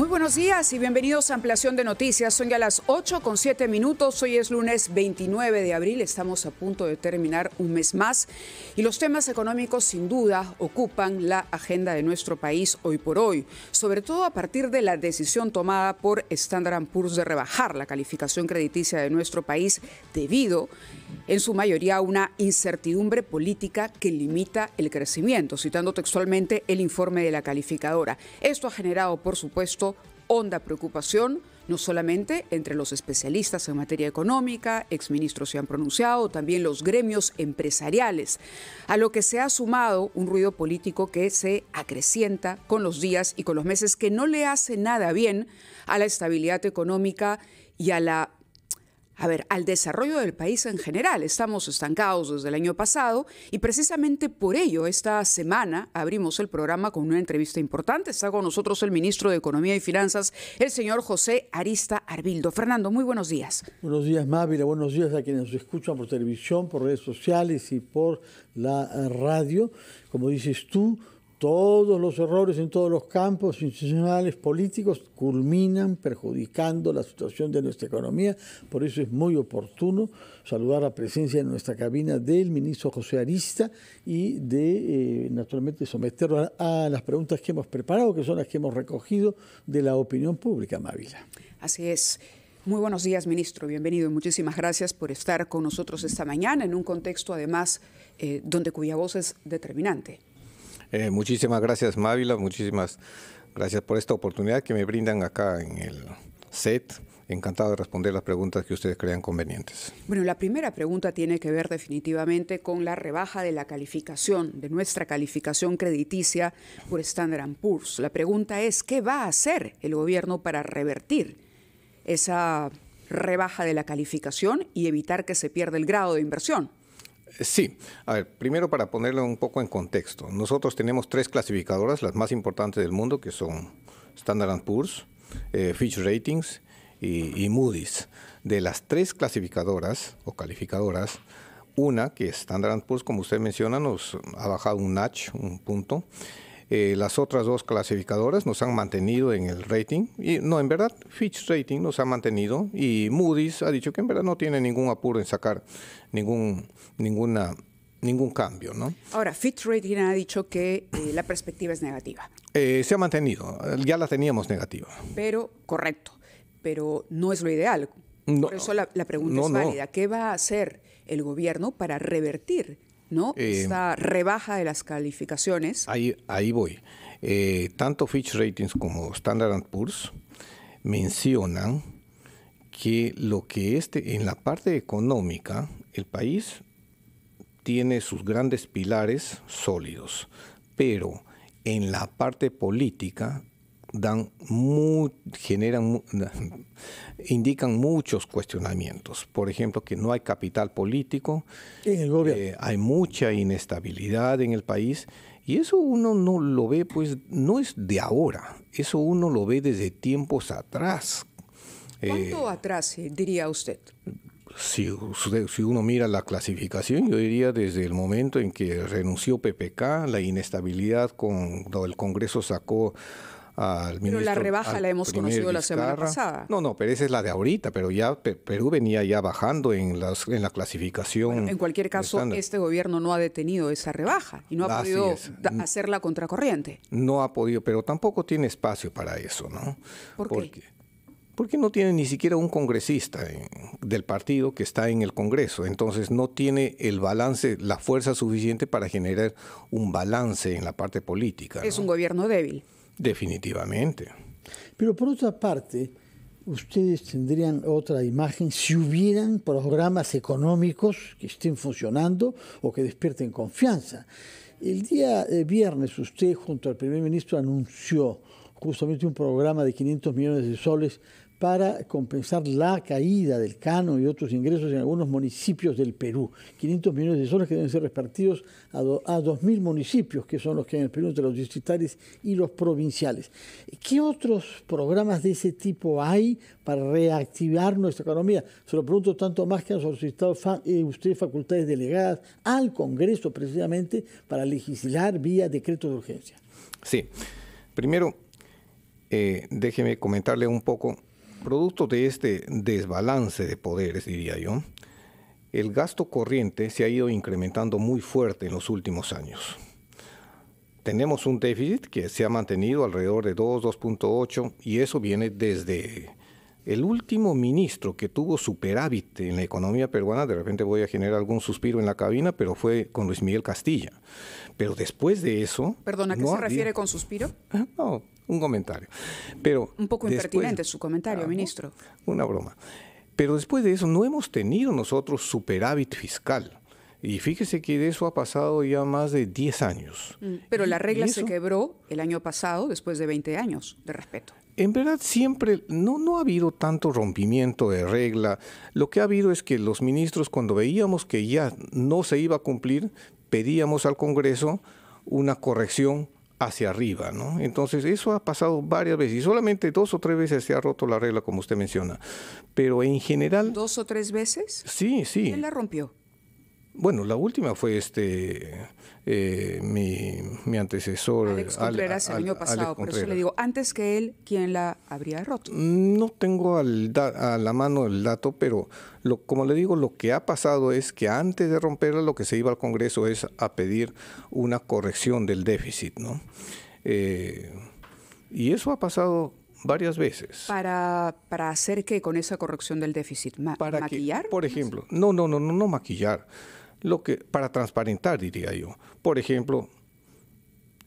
Muy buenos días y bienvenidos a Ampliación de Noticias. Son ya las 8 con 7 minutos. Hoy es lunes 29 de abril. Estamos a punto de terminar un mes más y los temas económicos sin duda ocupan la agenda de nuestro país hoy por hoy, sobre todo a partir de la decisión tomada por Standard Poor's de rebajar la calificación crediticia de nuestro país debido a en su mayoría una incertidumbre política que limita el crecimiento, citando textualmente el informe de la calificadora. Esto ha generado, por supuesto, honda preocupación no solamente entre los especialistas en materia económica, exministros se han pronunciado, también los gremios empresariales, a lo que se ha sumado un ruido político que se acrecienta con los días y con los meses, que no le hace nada bien a la estabilidad económica y a la a ver, al desarrollo del país en general. Estamos estancados desde el año pasado y precisamente por ello esta semana abrimos el programa con una entrevista importante. Está con nosotros el ministro de Economía y Finanzas, el señor José Arista Arbildo. Fernando, muy buenos días. Buenos días, Mávila. Buenos días a quienes nos escuchan por televisión, por redes sociales y por la radio. Como dices tú, todos los errores en todos los campos institucionales, políticos, culminan perjudicando la situación de nuestra economía. Por eso es muy oportuno saludar la presencia en nuestra cabina del ministro José Arista y de, eh, naturalmente, someterlo a, las preguntas que hemos preparado, que son las que hemos recogido de la opinión pública, Mávila. Así es. Muy buenos días, ministro. Bienvenido y muchísimas gracias por estar con nosotros esta mañana en un contexto, además, eh, donde cuya voz es determinante. Eh, muchísimas gracias, Mávila. Muchísimas gracias por esta oportunidad que me brindan acá en el set. Encantado de responder las preguntas que ustedes crean convenientes. Bueno, la primera pregunta tiene que ver definitivamente con la rebaja de la calificación, de nuestra calificación crediticia por Standard Poor's. La pregunta es, ¿qué va a hacer el gobierno para revertir esa rebaja de la calificación y evitar que se pierda el grado de inversión? Sí, a ver, primero para ponerlo un poco en contexto, nosotros tenemos tres clasificadoras, las más importantes del mundo, que son Standard Poor's, eh, Fitch Ratings y, y, Moody's. De las tres clasificadoras o calificadoras, una que es Standard Poor's, como usted menciona, nos ha bajado un notch, un punto, eh, las otras dos clasificadoras nos han mantenido en el rating. Y, no, en verdad, Fitch Rating nos ha mantenido y Moody's ha dicho que en verdad no tiene ningún apuro en sacar ningún, ninguna ningún cambio, ¿no? Ahora, Fitch Rating ha dicho que eh, la perspectiva es negativa. Eh, se ha mantenido, ya la teníamos negativa. Pero, correcto, pero no es lo ideal. Por eso la, pregunta es válida. ¿Qué va a hacer el gobierno para revertir ¿no? Eh, Esta rebaja de las calificaciones. Ahí, ahí voy. Eh, tanto Fitch Ratings como Standard Poor's mencionan que lo que este, en la parte económica, el país tiene sus grandes pilares sólidos, pero en la parte política dan generan, indican muchos cuestionamientos. Por ejemplo, que no hay capital político, eh, hay mucha inestabilidad en el país y eso uno no lo ve, pues no es de ahora, eso uno lo ve desde tiempos atrás. ¿Cuánto eh, atrás eh, diría usted? Si, uno mira la clasificación, yo diría desde el momento en que renunció PPK, la inestabilidad con el Congreso sacó pero la rebaja la hemos conocido la semana pasada. No, no, pero esa es la de ahorita, pero ya Perú venía ya bajando en, las, en la clasificación. en cualquier caso, este gobierno no ha detenido esa rebaja y no ha podido podido la contracorriente. No ha podido, pero tampoco tiene espacio para eso, ¿no? ¿Por qué? Porque, no tiene ni siquiera un congresista del partido que está en el Congreso. Entonces no tiene el balance, la fuerza suficiente para generar un balance en la parte política. Es un gobierno débil. Definitivamente. Pero por otra parte, ustedes tendrían otra imagen si hubieran programas económicos que estén funcionando o que despierten confianza. El día eh, viernes usted junto al primer ministro anunció justamente un programa de 500 millones de soles para compensar la caída del cano y otros ingresos en algunos municipios del Perú. 500 millones de soles que deben ser repartidos a, 2.000 municipios, que son los que hay en el Perú entre los distritales y los provinciales. ¿Qué otros programas de ese tipo hay para reactivar nuestra economía? Se lo pregunto tanto más que han solicitado eh, ustedes facultades delegadas al Congreso precisamente para legislar vía decreto de urgencia. Sí. Primero, eh, déjeme comentarle un poco Producto de este desbalance de poderes, diría yo, el gasto corriente se ha ido incrementando muy fuerte en los últimos años. Tenemos un déficit que se ha mantenido alrededor de 2, 2.8 y eso viene desde el último ministro que tuvo superávit en la economía peruana, de repente voy a generar algún suspiro en la cabina, pero fue con Luis Miguel Castilla. Pero después de eso... Perdona, ¿a qué se refiere con suspiro? Ah, no, un comentario. Pero un poco impertinente su comentario, ministro. Una broma. Pero después de eso no hemos tenido nosotros superávit fiscal. Y fíjese que de eso ha pasado ya más de 10 años. Mm, pero la regla se quebró el año pasado después de 20 años de respeto. En verdad siempre no, no ha habido tanto rompimiento de regla. Lo que ha habido es que los ministros cuando veíamos que ya no se iba a cumplir, pedíamos al Congreso una corrección hacia arriba, ¿no? Entonces eso ha pasado varias veces y solamente dos o tres veces se ha roto la regla como usted menciona, pero en general... ¿Dos o tres veces? Sí, sí. ¿Quién la rompió? Bueno, la última fue este eh, mi, antecesor. Alex Contreras al, el año pasado, por eso le digo, antes que él, ¿quién la habría roto? No tengo al a la mano el dato, pero lo, como le digo, lo que ha pasado es que antes de romperla, lo que se iba al Congreso es a pedir una corrección del déficit, ¿no? Eh, y eso ha pasado varias veces. ¿Para, para hacer que con esa corrección del déficit? ¿Para maquillar? por ejemplo, no, no, no, no, no maquillar lo que, para transparentar, diría yo. Por ejemplo,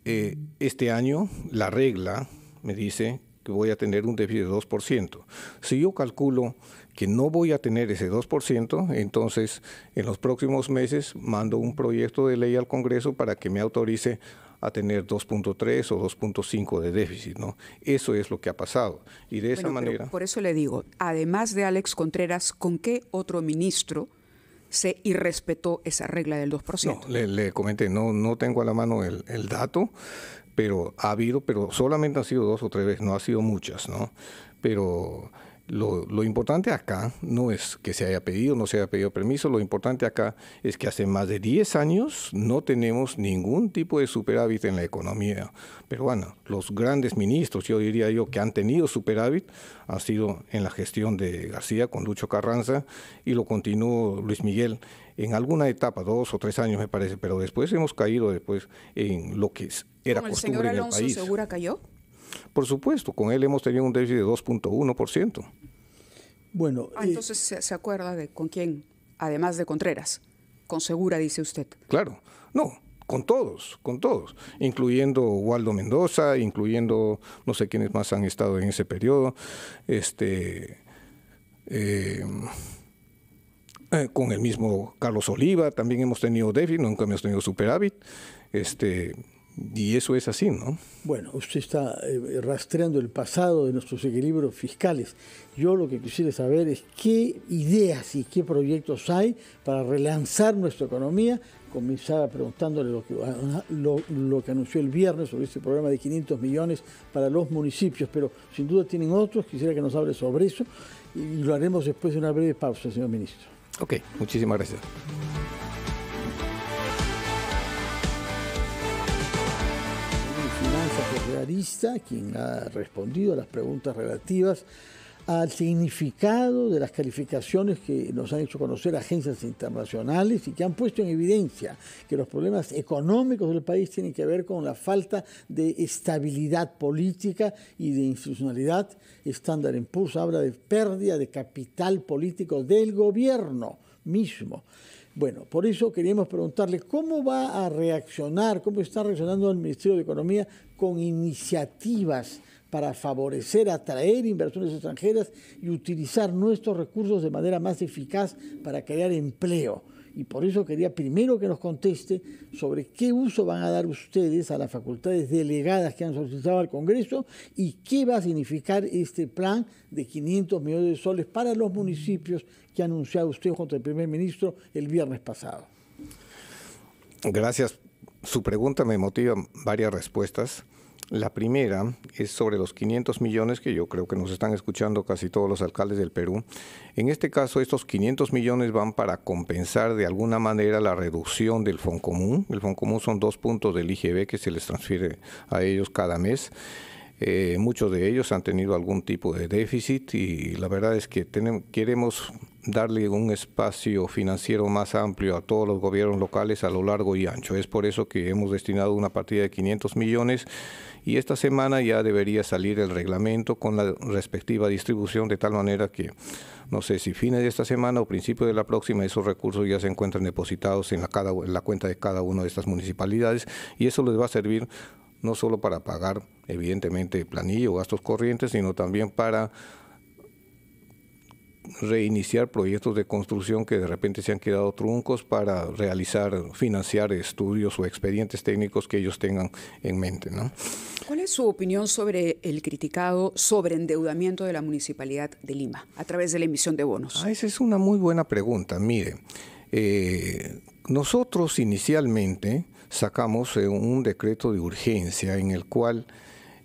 eh, este año la regla me dice que voy a tener un déficit de 2%. Si yo calculo que no voy a tener ese 2%, entonces en los próximos meses mando un proyecto de ley al Congreso para que me autorice a tener 2.3 o 2.5 de déficit, ¿no? Eso es lo que ha pasado. Y de esa manera... Por eso le digo, además de Alex Contreras, ¿con qué otro ministro se irrespetó esa regla del 2%. No, le, comenté, no, no tengo a la mano el, el dato, pero ha habido, pero solamente han sido dos o tres veces, no ha sido muchas, ¿no? Pero lo, importante acá no es que se haya pedido, no se haya pedido permiso, lo importante acá es que hace más de 10 años no tenemos ningún tipo de superávit en la economía peruana. Los grandes ministros, yo diría yo, que han tenido superávit ha sido en la gestión de García con Lucho Carranza y lo continuó Luis Miguel en alguna etapa, dos o tres años me parece, pero después hemos caído después en lo que era costumbre en el país. ¿Segura cayó? Por supuesto, con él hemos tenido un déficit de 2.1%. Bueno, ah, eh, entonces se acuerda de con quién, además de Contreras, con Segura, dice usted. Claro, no, con todos, con todos, incluyendo Waldo Mendoza, incluyendo no sé quiénes más han estado en ese periodo, este, eh, eh, con el mismo Carlos Oliva, también hemos tenido déficit, nunca hemos tenido superávit, este, y eso es así, ¿no? Bueno, usted está eh, rastreando el pasado de nuestros equilibrios fiscales. Yo lo que quisiera saber es qué ideas y qué proyectos hay para relanzar nuestra economía. Comenzaba preguntándole lo que, ah, lo que anunció el viernes sobre este programa de 500 millones para los municipios, pero sin duda tienen otros. Quisiera que nos hable sobre eso y lo haremos después de una breve pausa, señor ministro. Ok, muchísimas gracias. quien ha respondido a las preguntas relativas al significado de las calificaciones que nos han hecho conocer agencias internacionales y que han puesto en evidencia que los problemas económicos del país tienen que ver con la falta de estabilidad política y de institucionalidad. Standard Poor's habla de pérdida de capital político del gobierno mismo. Bueno, por eso queríamos preguntarle cómo va a reaccionar, cómo está reaccionando el Ministerio de Economía con iniciativas para favorecer, atraer inversiones extranjeras y utilizar nuestros recursos de manera más eficaz para crear empleo y por eso quería primero que nos conteste sobre qué uso van a dar ustedes a las facultades delegadas que han solicitado al Congreso y qué va a significar este plan de 500 millones de soles para los municipios que ha anunciado usted junto al primer ministro el viernes pasado. Gracias. Su pregunta me motiva varias respuestas. La primera es sobre los 500 millones que yo creo que nos están escuchando casi todos los alcaldes del Perú. En este caso, estos 500 millones van para compensar de alguna manera la reducción del Foncomún. El Foncomún son dos puntos del IGB que se les transfiere a ellos cada mes. Eh, muchos de ellos han tenido algún tipo de déficit y la verdad es que queremos darle un espacio financiero más amplio a todos los gobiernos locales a lo largo y ancho. Es por eso que hemos destinado una partida de 500 millones y esta semana ya debería salir el reglamento con la respectiva distribución de tal manera que no sé si fines de esta semana o principio de la próxima esos recursos ya se encuentran depositados en la, cada, en la cuenta de cada una de estas municipalidades y eso les va a servir no solo para pagar, evidentemente, planillo, gastos corrientes, sino también para reiniciar proyectos de construcción que de repente se han quedado truncos para realizar, financiar estudios o expedientes técnicos que ellos tengan en mente. ¿Cuál es su opinión sobre el criticado sobreendeudamiento de la Municipalidad de Lima a través de la emisión de bonos? Ah, esa es una muy buena pregunta. Mire, eh, nosotros inicialmente sacamos eh, un decreto de urgencia en el cual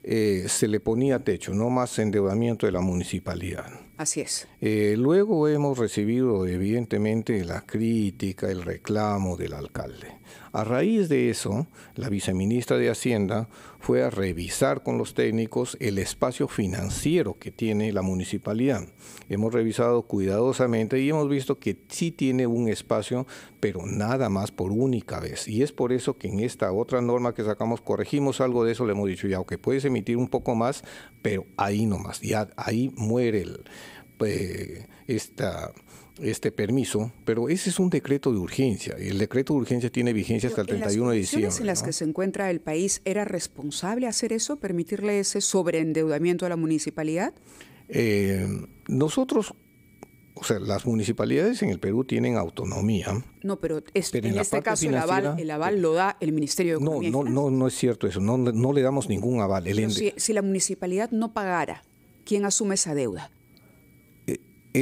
eh, se le ponía techo, no más endeudamiento de la municipalidad. Así es. Eh, luego hemos recibido evidentemente la crítica, el reclamo del alcalde. A raíz de eso, la viceministra de Hacienda fue a revisar con los técnicos el espacio financiero que tiene la municipalidad. Hemos revisado cuidadosamente y hemos visto que sí tiene un espacio, pero nada más por única vez. Y es por eso que en esta otra norma que sacamos corregimos algo de eso, le hemos dicho ya, que puedes emitir un poco más, pero ahí nomás, ya ahí muere el eh, este permiso, pero ese es un decreto de urgencia y el decreto de urgencia tiene vigencia hasta el 31 de diciembre. ¿En las que se encuentra el país era responsable hacer eso, permitirle ese sobreendeudamiento a la municipalidad? Eh, nosotros o sea, las municipalidades en el Perú tienen autonomía. No, pero, en, este caso el aval, eh, lo da el Ministerio de Economía. No, no, no, no es cierto eso, no, no le damos ningún aval. si, la municipalidad no pagara, ¿quién asume esa deuda?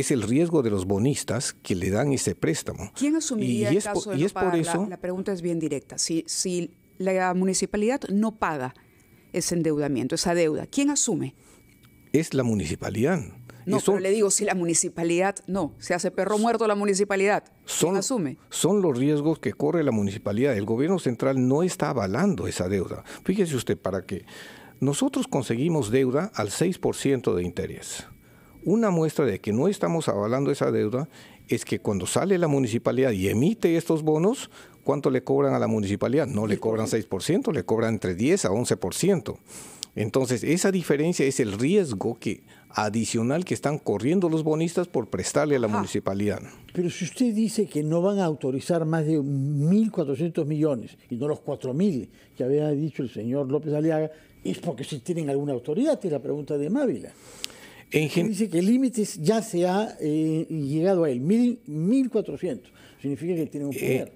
es el riesgo de los bonistas que le dan ese préstamo. ¿Quién asumiría el caso de eso, la, pregunta es bien directa. Si, si la municipalidad no paga ese endeudamiento, esa deuda, ¿quién asume? Es la municipalidad. No, pero le digo, si la municipalidad no, se hace perro muerto la municipalidad, son, asume? Son los riesgos que corre la municipalidad. El gobierno central no está avalando esa deuda. Fíjese usted, para qué. nosotros conseguimos deuda al 6% de interés. Una muestra de que no estamos avalando esa deuda es que cuando sale la municipalidad y emite estos bonos, ¿cuánto le cobran a la municipalidad? No le cobran 6%, le cobran entre 10 a 11%. Entonces, esa diferencia es el riesgo que adicional que están corriendo los bonistas por prestarle a la municipalidad. Pero si usted dice que no van a autorizar más de 1.400 millones y no los 4.000 que había dicho el señor López Aliaga, es porque si tienen alguna autoridad, es la pregunta de Mávila. Dice que el límite ya se ha eh, llegado a él, 1.400. Significa que tiene un eh,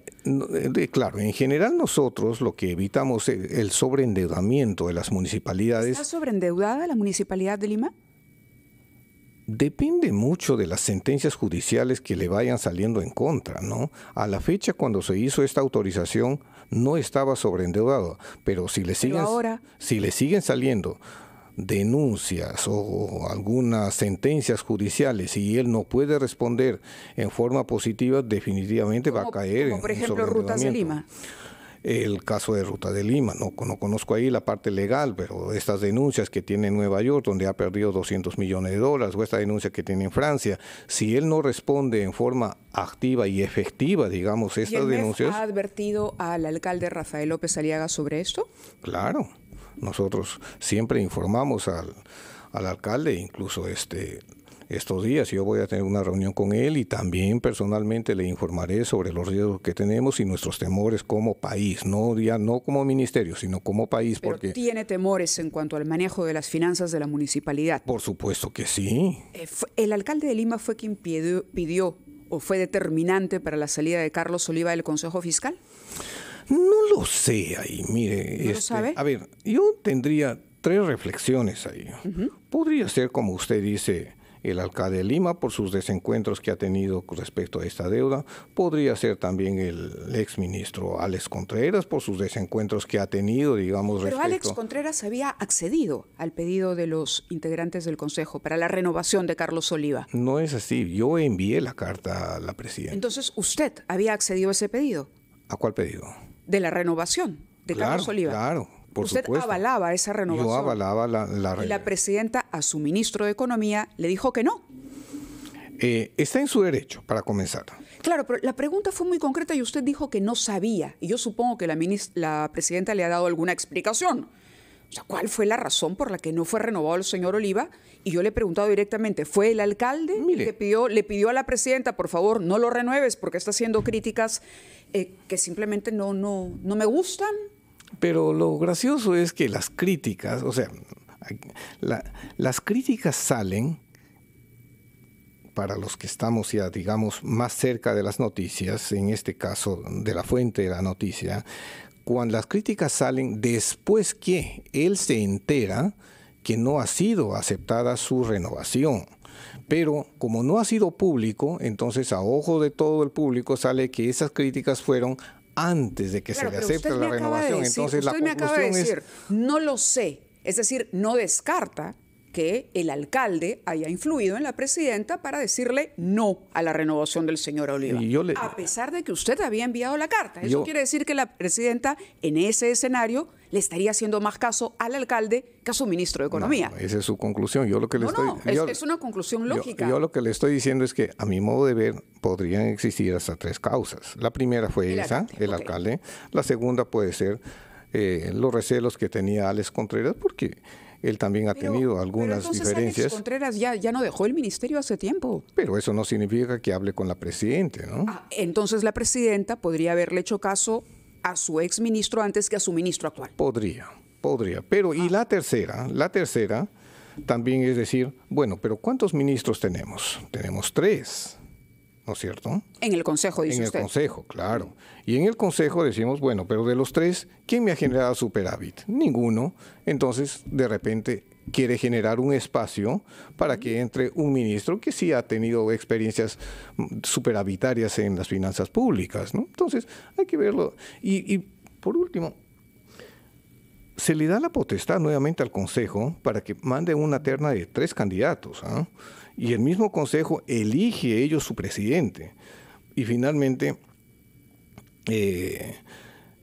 eh, claro, en general nosotros lo que evitamos es el sobreendeudamiento de las municipalidades. ¿Está sobreendeudada la municipalidad de Lima? depende mucho de las sentencias judiciales que le vayan saliendo en contra, ¿no? A la fecha cuando se hizo esta autorización no estaba sobreendeudado, pero si le si le siguen saliendo denuncias o algunas sentencias judiciales y él no puede responder en forma positiva, definitivamente va a caer como por ejemplo, Rutas de Lima el caso de Ruta de Lima. No, conozco ahí la parte legal, pero estas denuncias que tiene Nueva York, donde ha perdido 200 millones de dólares, o esta denuncia que tiene en Francia, si él no responde en forma activa y efectiva, digamos, estas denuncias. ¿Ha advertido al alcalde Rafael López Aliaga sobre esto? Claro. Nosotros siempre informamos al, al alcalde, incluso este estos días yo voy a tener una reunión con él y también personalmente le informaré sobre los riesgos que tenemos y nuestros temores como país, no no como ministerio, sino como país. Pero tiene temores en cuanto al manejo de las finanzas de la municipalidad. Por supuesto que sí. Eh, el alcalde de Lima fue quien pidió, pidió o fue determinante para la salida de Carlos Oliva del Consejo Fiscal. No lo sé ahí, mire. Este, sabe? A ver, yo tendría tres reflexiones ahí. Podría ser, como usted dice, el alcalde Lima por sus desencuentros que ha tenido respecto a esta deuda. Podría ser también el exministro Alex Contreras por sus desencuentros que ha tenido, digamos, Pero Alex Contreras había accedido al pedido de los integrantes del Consejo para la renovación de Carlos Oliva. No es así. Yo envié la carta a la presidenta. Entonces, ¿usted había accedido a ese pedido? ¿A cuál pedido? de la renovación de Carlos Oliva. Claro. Por Usted avalaba esa renovación. Yo avalaba la, la Y la presidenta a su ministro de Economía le dijo que no. Eh, está en su derecho, para comenzar. Claro, pero la pregunta fue muy concreta y usted dijo que no sabía. Y yo supongo que la, la presidenta le ha dado alguna explicación. O sea, ¿cuál fue la razón por la que no fue renovado el señor Oliva? Y yo le he preguntado directamente, ¿fue el alcalde que pidió, le pidió a la presidenta, por favor, no lo renueves porque está haciendo críticas eh, que simplemente no, no, no me gustan. Pero lo gracioso es que las críticas, o sea, las críticas salen para los que estamos ya, digamos, más cerca de las noticias, en este caso de la fuente de la noticia, cuando las críticas salen después que él se entera que no ha sido aceptada su renovación. Pero como no ha sido público, entonces a ojo de todo el público sale que esas críticas fueron antes de que se le acepte la renovación. entonces la me acaba decir, es... no lo sé. Es decir, no descarta que el alcalde haya influido en la presidenta para decirle no a la renovación del señor Oliva. A pesar de que usted había enviado la carta. Eso quiere decir que la presidenta en ese escenario le estaría haciendo más caso al alcalde que a su ministro de Economía. esa es su conclusión. Yo lo que le estoy... no, es, una conclusión lógica. Yo, lo que le estoy diciendo es que, a mi modo de ver, podrían existir hasta tres causas. La primera fue esa, el alcalde. La segunda puede ser eh, los recelos que tenía Alex Contreras, porque él también ha tenido algunas diferencias. Contreras ya, ya no dejó el ministerio hace tiempo. Pero eso no significa que hable con la presidenta, ¿no? Ah, entonces la presidenta podría haberle hecho caso a su exministro antes que a su ministro actual. Podría, podría. Pero, y ah. la tercera, la tercera también es decir, bueno, pero ¿cuántos ministros tenemos? Tenemos tres cierto? En el Consejo, dice En el Consejo, claro. Y en el Consejo decimos, bueno, pero de los tres, ¿quién me ha generado superávit? Ninguno. Entonces, de repente, quiere generar un espacio para que entre un ministro que sí ha tenido experiencias mm, superavitarias en las finanzas públicas, Entonces, hay que verlo. y por último, se le da la potestad nuevamente al Consejo para que mande una terna de tres candidatos. ¿ah? Y el mismo Consejo elige ellos su presidente. Y finalmente, eh,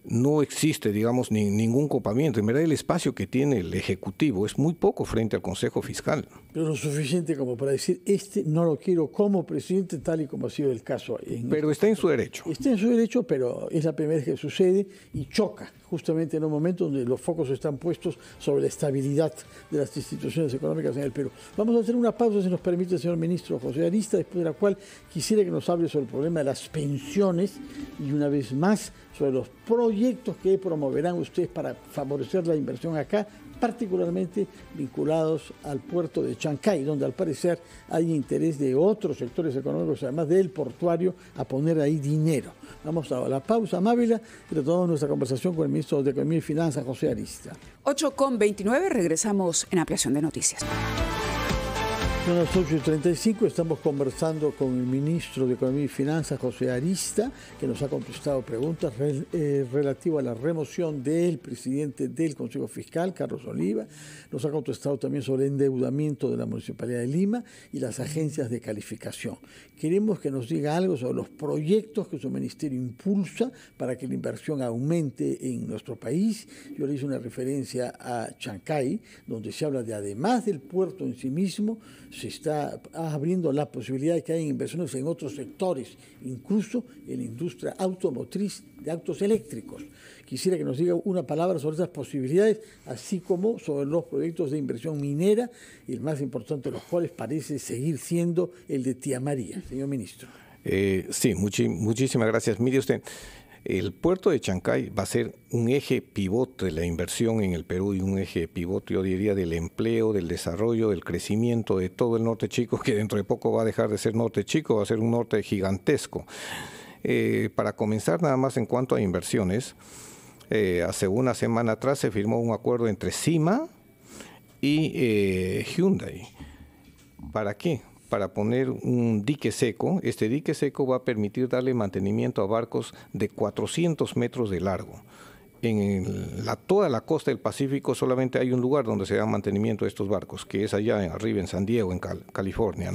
no existe, digamos, ningún copamiento. En verdad, el espacio que tiene el Ejecutivo es muy poco frente al Consejo Fiscal lo suficiente como para decir, este no lo quiero como presidente, tal y como ha sido el caso. En pero este está en su derecho. Está en su derecho, pero es la primera vez que sucede y choca justamente en un momento donde los focos están puestos sobre la estabilidad de las instituciones económicas en el Perú. Vamos a hacer una pausa, si nos permite, señor ministro José Arista, después de la cual quisiera que nos hable sobre el problema de las pensiones y una vez más sobre los proyectos que promoverán ustedes para favorecer la inversión acá particularmente vinculados al puerto de Chancay, donde al parecer hay interés de otros sectores económicos, además del portuario, a poner ahí dinero. Vamos a la pausa, Mávila, y toda nuestra conversación con el ministro de Economía y Finanzas, José Arista. 8 con 29, regresamos en ampliación de noticias. Son las 35 estamos conversando con el ministro de Economía y Finanzas, José Arista, que nos ha contestado preguntas eh, relativas a la remoción del presidente del Consejo Fiscal, Carlos Oliva. Nos ha contestado también sobre el endeudamiento de la Municipalidad de Lima y las agencias de calificación. Queremos que nos diga algo sobre los proyectos que su ministerio impulsa para que la inversión aumente en nuestro país. Yo le hice una referencia a Chancay, donde se habla de además del puerto en sí mismo, se está abriendo la posibilidad de que haya inversiones en otros sectores, incluso en la industria automotriz de autos eléctricos. Quisiera que nos diga una palabra sobre esas posibilidades, así como sobre los proyectos de inversión minera, y el más importante de los cuales parece seguir siendo el de Tía María. Señor ministro. Eh, sí, muchísimas gracias. Mire usted, el puerto de Chancay va a ser un eje pivote de la inversión en el Perú y un eje pivote, yo diría, del empleo, del desarrollo, del crecimiento de todo el norte chico, que dentro de poco va a dejar de ser norte chico, va a ser un norte gigantesco. Eh, para comenzar, nada más en cuanto a inversiones, eh, hace una semana atrás se firmó un acuerdo entre CIMA y eh, Hyundai. ¿Para qué? para poner un dique seco. Este dique seco va a permitir darle mantenimiento a barcos de 400 metros de largo. En toda la costa del Pacífico solamente hay un lugar donde se da mantenimiento a estos barcos, que es allá en, arriba en San Diego, en California.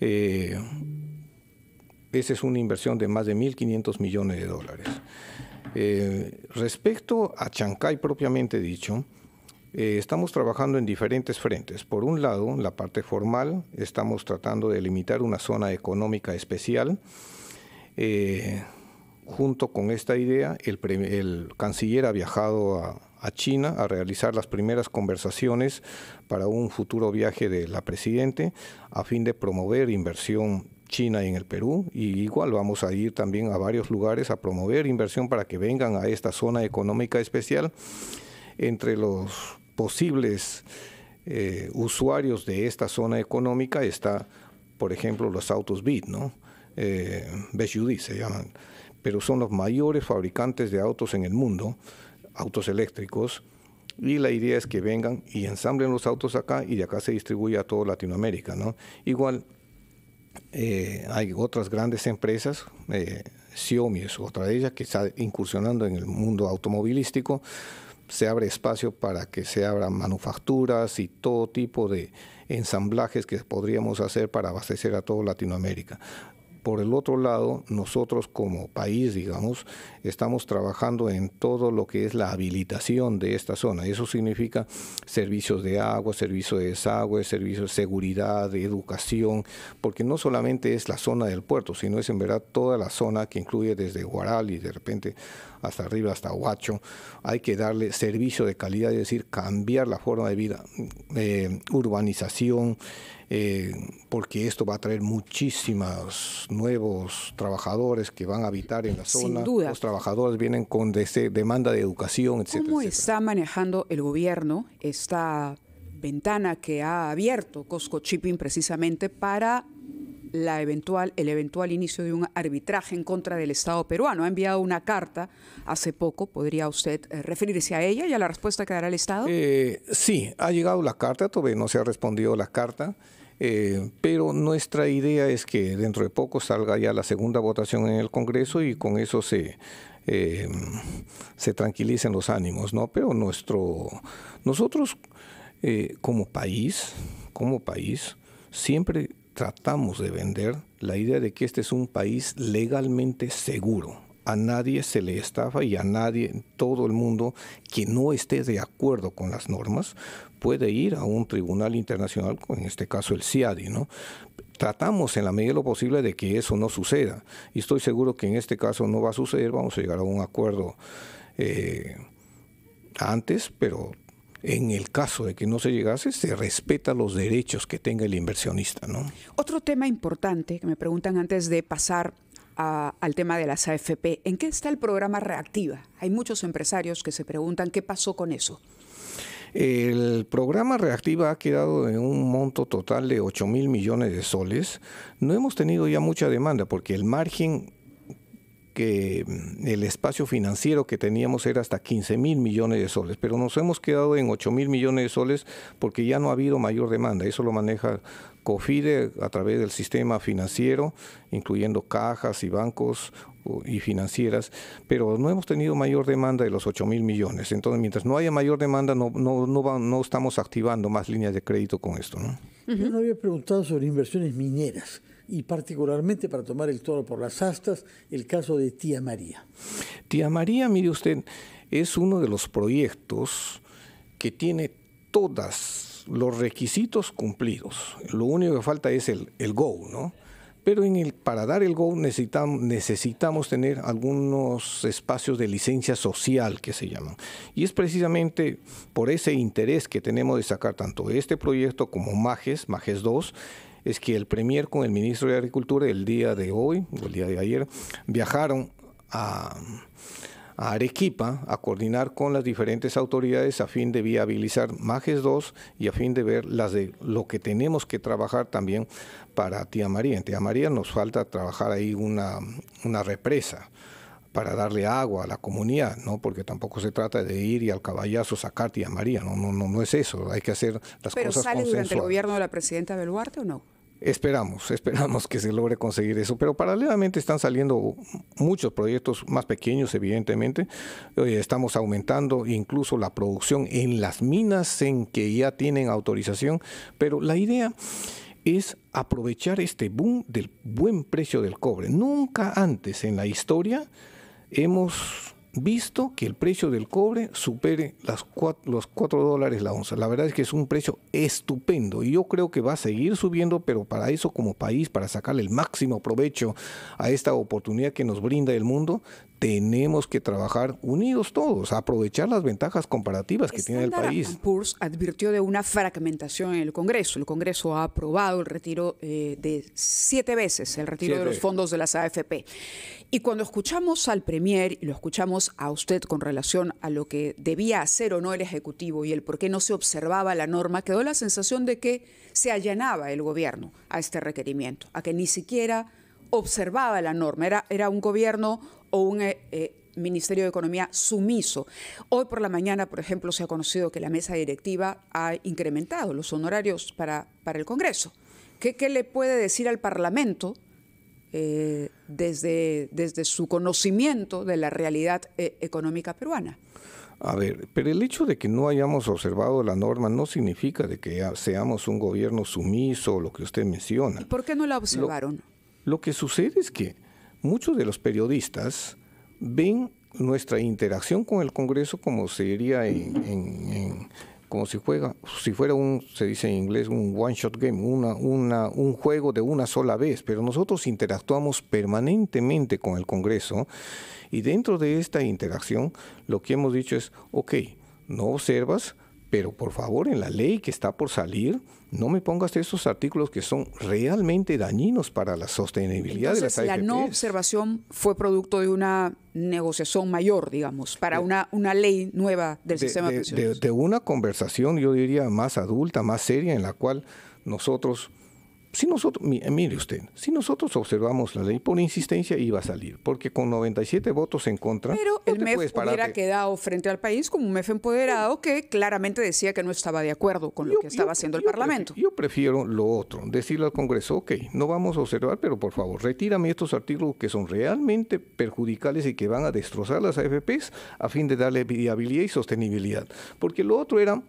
Eh, esa es una inversión de más de 1.500 millones de dólares. Eh, respecto a Chancay propiamente dicho, eh, estamos trabajando en diferentes frentes. Por un lado, en la parte formal, estamos tratando de limitar una zona económica especial. Eh, junto con esta idea, el, canciller ha viajado a, a, China a realizar las primeras conversaciones para un futuro viaje de la presidente a fin de promover inversión China en el Perú y igual vamos a ir también a varios lugares a promover inversión para que vengan a esta zona económica especial entre los posibles eh, usuarios de esta zona económica está, por ejemplo, los autos BIT, ¿no? Eh, se llaman, pero son los mayores fabricantes de autos en el mundo, autos eléctricos, y la idea es que vengan y ensamblen los autos acá y de acá se distribuye a toda Latinoamérica, ¿no? Igual eh, hay otras grandes empresas, eh, Xiaomi es otra de ellas, que está incursionando en el mundo automovilístico, se abre espacio para que se abran manufacturas y todo tipo de ensamblajes que podríamos hacer para abastecer a toda Latinoamérica. Por el otro lado, nosotros como país, digamos, estamos trabajando en todo lo que es la habilitación de esta zona. Eso significa servicios de agua, servicios de desagüe, servicios de seguridad, de educación, porque no solamente es la zona del puerto, sino es en verdad toda la zona que incluye desde Guaral y de repente hasta arriba, hasta Huacho. Hay que darle servicio de calidad, es decir, cambiar la forma de vida, eh, urbanización, eh, porque esto va a traer muchísimos nuevos trabajadores que van a habitar en la zona. Los trabajadores vienen con demanda de educación, etcétera. ¿Cómo está manejando el gobierno esta ventana que ha abierto Costco Shipping precisamente para la eventual, el eventual inicio de un arbitraje en contra del Estado peruano. Ha enviado una carta hace poco, ¿podría usted eh, referirse a ella y a la respuesta que dará el Estado? Eh, sí, ha llegado la carta, todavía no se ha respondido la carta. Eh, pero nuestra idea es que dentro de poco salga ya la segunda votación en el Congreso y con eso se, eh, tranquilicen los ánimos, ¿no? Pero nuestro, nosotros eh, como país, como país, siempre tratamos de vender la idea de que este es un país legalmente seguro a nadie se le estafa y a nadie, todo el mundo que no esté de acuerdo con las normas puede ir a un tribunal internacional, en este caso el CIADI, ¿no? Tratamos en la medida de lo posible de que eso no suceda. Y estoy seguro que en este caso no va a suceder, vamos a llegar a un acuerdo eh, antes, pero en el caso de que no se llegase, se respeta los derechos que tenga el inversionista. Otro tema importante que me preguntan antes de pasar al tema de las AFP. ¿En qué está el programa Reactiva? Hay muchos empresarios que se preguntan qué pasó con eso. El programa Reactiva ha quedado en un monto total de 8 mil millones de soles. No hemos tenido ya mucha demanda porque el margen Mm, el espacio financiero que teníamos era hasta 15 mil millones de soles, pero nos hemos quedado en 8 mil millones de soles porque ya no ha habido mayor demanda. Eso lo maneja COFIDE a través del sistema financiero, incluyendo cajas y bancos y financieras, pero no hemos tenido mayor demanda de los 8 mil millones. Entonces, mientras no haya mayor demanda, no, no, no, estamos activando más líneas de crédito con esto. ¿no? Yo no había preguntado sobre inversiones mineras y particularmente para tomar el toro por las astas, el caso de Tía María. Tía María, mire usted, es uno de los proyectos que tiene todos los requisitos cumplidos. Lo único que falta es el, go, ¿no? Pero en el, para dar el go necesitamos, necesitamos tener algunos espacios de licencia social que se llaman. Y es precisamente por ese interés que tenemos de sacar tanto este proyecto como MAGES, MAGES 2, es que el Premier con el ministro de Agricultura el día de hoy, o el día de ayer, viajaron a, Arequipa a coordinar con las diferentes autoridades a fin de viabilizar Majes 2 y a fin de ver las de lo que tenemos que trabajar también para Tía María. En Tía María nos falta trabajar ahí una, una represa para darle agua a la comunidad, ¿no? Porque tampoco se trata de ir y al caballazo sacarte y a María, no, no, no, no es eso, hay que hacer las cosas ¿Pero sale durante el gobierno de la presidenta Beluarte o no? Esperamos, esperamos que se logre conseguir eso, pero paralelamente están saliendo muchos proyectos más pequeños, evidentemente. Estamos aumentando incluso la producción en las minas en que ya tienen autorización, pero la idea es aprovechar este boom del buen precio del cobre. Nunca antes en la historia hemos visto que el precio del cobre supere las los 4 dólares la onza. La verdad es que es un precio estupendo y yo creo que va a seguir subiendo, pero para eso como país, para sacarle el máximo provecho a esta oportunidad que nos brinda el mundo, tenemos que trabajar unidos todos, aprovechar las ventajas comparativas que tiene el país. Poor's advirtió de una fragmentación en el Congreso. El Congreso ha aprobado el retiro eh, de siete veces el retiro de los fondos de las AFP. Y cuando escuchamos al Premier y lo escuchamos a usted con relación a lo que debía hacer o no el Ejecutivo y el por qué no se observaba la norma, quedó la sensación de que se allanaba el gobierno a este requerimiento, a que ni siquiera observaba la norma. Era, era un gobierno o un eh, eh, Ministerio de Economía sumiso. Hoy por la mañana, por ejemplo, se ha conocido que la mesa directiva ha incrementado los honorarios para, para el Congreso. ¿Qué, le puede decir al Parlamento eh, desde, desde su conocimiento de la realidad económica peruana? A ver, pero el hecho de que no hayamos observado la norma no significa de que seamos un gobierno sumiso, lo que usted menciona. ¿Y por qué no la observaron? lo que sucede es que muchos de los periodistas ven nuestra interacción con el Congreso como sería como si juega, si fuera un, se dice en inglés, un one shot game, un juego de una sola vez, pero nosotros interactuamos permanentemente con el Congreso y dentro de esta interacción lo que hemos dicho es, ok, no observas, pero por favor en la ley que está por salir, no me pongas esos artículos que son realmente dañinos para la sostenibilidad de las AFPs. La no observación fue producto de una negociación mayor, digamos, para una, una ley nueva del sistema de, de una conversación, yo diría, más adulta, más seria, en la cual nosotros si nosotros, eh, mire usted, si nosotros observamos la ley por insistencia iba a salir, porque con 97 votos en contra, pero el MEF hubiera quedado frente al país como un MEF empoderado que claramente decía que no estaba de acuerdo con lo que estaba haciendo el Parlamento. yo prefiero lo otro, decirle al Congreso, ok, no vamos a observar, pero por favor, retírame estos artículos que son realmente perjudicales y que van a destrozar las AFPs a fin de darle viabilidad y sostenibilidad, porque lo otro era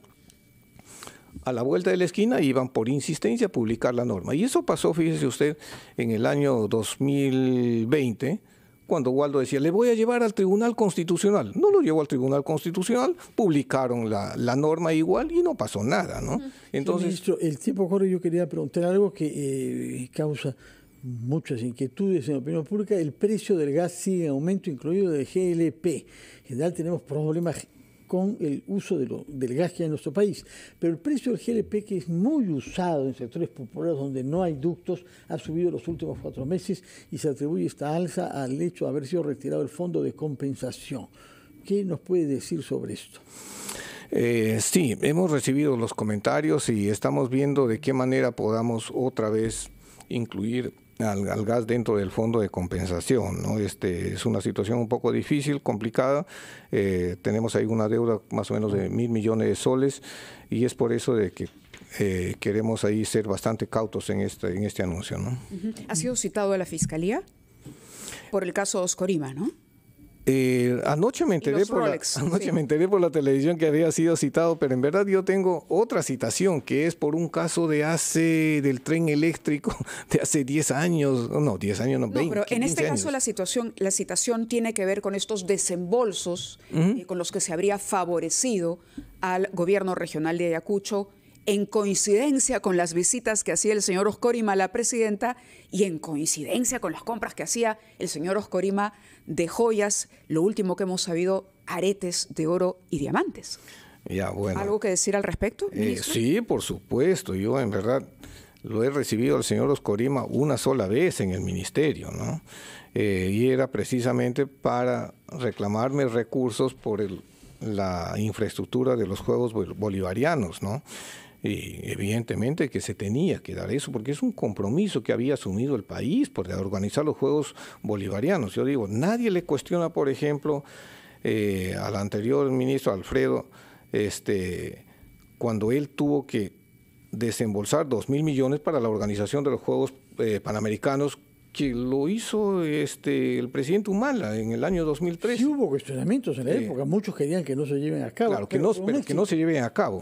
a la vuelta de la esquina iban por insistencia a publicar la norma. Y eso pasó, fíjese usted, en el año 2020, cuando Waldo decía, le voy a llevar al Tribunal Constitucional. No lo llevó al Tribunal Constitucional, publicaron la, norma igual y no pasó nada, ¿no? Entonces... el tiempo corre, yo quería preguntar algo que eh, causa muchas inquietudes en la opinión pública. El precio del gas sigue en aumento, incluido de GLP. En general tenemos problemas con el uso del gas que hay en nuestro país. Pero el precio del GLP, que es muy usado en sectores populares donde no hay ductos, ha subido los últimos cuatro meses y se atribuye esta alza al hecho de haber sido retirado el fondo de compensación. ¿Qué nos puede decir sobre esto? Eh, sí, hemos recibido los comentarios y estamos viendo de qué manera podamos otra vez incluir al, gas dentro del fondo de compensación. ¿no? Este, es una situación un poco difícil, complicada. Eh, tenemos ahí una deuda más o menos de mil millones de soles y es por eso de que eh, queremos ahí ser bastante cautos en este, en este anuncio. ¿Ha sido citado a la Fiscalía? Por el caso Oscorima, ¿no? Eh, anoche me enteré, por la, enteré por la televisión que había sido citado, pero en verdad yo tengo otra citación que es por un caso de hace del tren eléctrico de hace 10 años, no, 10 años no, no años. pero en este caso la situación la citación tiene que ver con estos desembolsos eh, con los que se habría favorecido al gobierno regional de Ayacucho en coincidencia con las visitas que hacía el señor Oscorima a la presidenta y en coincidencia con las compras que hacía el señor Oscorima de joyas, lo último que hemos sabido, aretes de oro y diamantes. Ya, bueno. ¿Algo que decir al respecto? Eh, sí, por supuesto. Yo en verdad lo he recibido al señor Oscorima una sola vez en el ministerio, ¿no? Eh, y era precisamente para reclamarme recursos por la infraestructura de los Juegos Bolivarianos, ¿no? Y evidentemente que se tenía que dar eso, porque es un compromiso que había asumido el país por organizar los Juegos Bolivarianos. Yo digo, nadie le cuestiona, por ejemplo, eh, al anterior ministro Alfredo, este, cuando él tuvo que desembolsar dos mil millones para la organización de los Juegos eh, Panamericanos que lo hizo este, el presidente Humala en el año 2003. Sí hubo cuestionamientos en la época, muchos querían que no se lleven a cabo. Claro, que no, que no se lleven a cabo.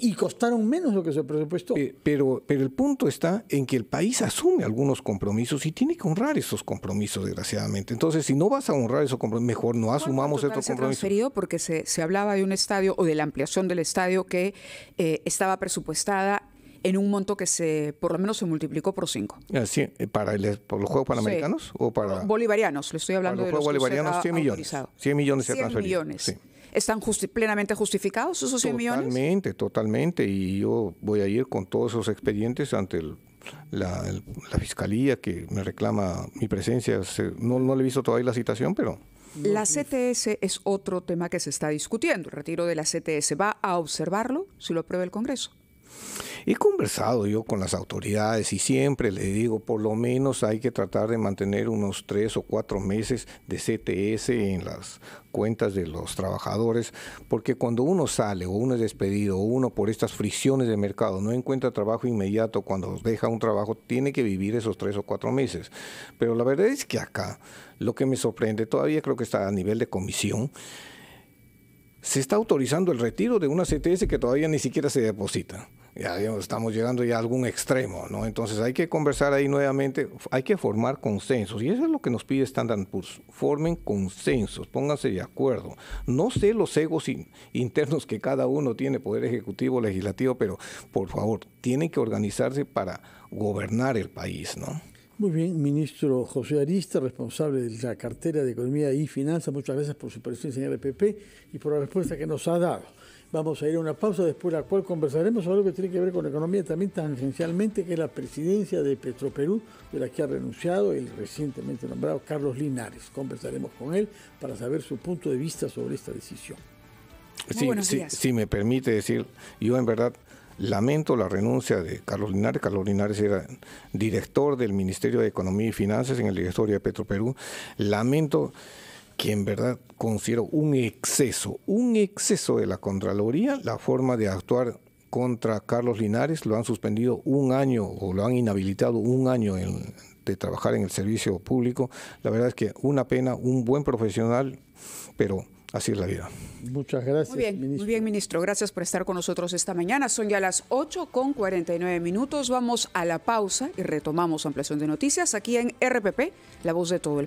y costaron menos lo que se presupuestó. Eh, pero, pero el punto está en que el país asume algunos compromisos y tiene que honrar esos compromisos, desgraciadamente. Entonces, si no vas a honrar esos compromisos, mejor no asumamos estos compromisos. Se porque se, se hablaba de un estadio o de la ampliación del estadio que eh, estaba presupuestada en un monto que se, por lo menos se multiplicó por cinco. Ah, eh, ¿Para por los Juegos Panamericanos o para...? Bolivarianos, le estoy hablando de los Juegos Bolivarianos, 100 millones, 100 millones. se millones. ¿Están plenamente justificados esos 100 millones? Totalmente, totalmente. Y yo voy a ir con todos esos expedientes ante la, fiscalía que me reclama mi presencia. no, no le he visto todavía la citación, pero... La CTS es otro tema que se está discutiendo. El retiro de la CTS. ¿Va a observarlo si lo aprueba el Congreso? He conversado yo con las autoridades y siempre le digo, por lo menos hay que tratar de mantener unos tres o cuatro meses de CTS en las cuentas de los trabajadores, porque cuando uno sale o uno es despedido o uno por estas fricciones de mercado no encuentra trabajo inmediato cuando deja un trabajo, tiene que vivir esos tres o cuatro meses. Pero la verdad es que acá lo que me sorprende, todavía creo que está a nivel de comisión, se está autorizando el retiro de una CTS que todavía ni siquiera se deposita estamos llegando ya a algún extremo, ¿no? Entonces hay que conversar ahí nuevamente, hay que formar consensos, y eso es lo que nos pide Standard Poor's, formen consensos, pónganse de acuerdo. No sé los egos internos que cada uno tiene, poder ejecutivo, legislativo, pero por favor, tienen que organizarse para gobernar el país, ¿no? Muy bien, ministro José Arista, responsable de la cartera de Economía y Finanzas, muchas gracias por su presencia en el PP y por la respuesta que nos ha dado. Vamos a ir a una pausa, después de la cual conversaremos sobre lo que tiene que ver con la economía también tan esencialmente que es la presidencia de Petroperú, de la que ha renunciado el recientemente nombrado Carlos Linares. Conversaremos con él para saber su punto de vista sobre esta decisión. Sí, si me permite decir, yo en verdad lamento la renuncia de Carlos Linares. Carlos Linares era director del Ministerio de Economía y Finanzas en el directorio de Petroperú. Lamento que en verdad considero un exceso, un exceso de la Contraloría, la forma de actuar contra Carlos Linares, lo han suspendido un año o lo han inhabilitado un año de trabajar en el servicio público. La verdad es que una pena, un buen profesional, pero así es la vida. Muchas gracias. Muy bien, ministro. Muy bien, ministro. Gracias por estar con nosotros esta mañana. Son ya las 8 con 49 minutos. Vamos a la pausa y retomamos ampliación de noticias aquí en RPP, la voz de todo el país.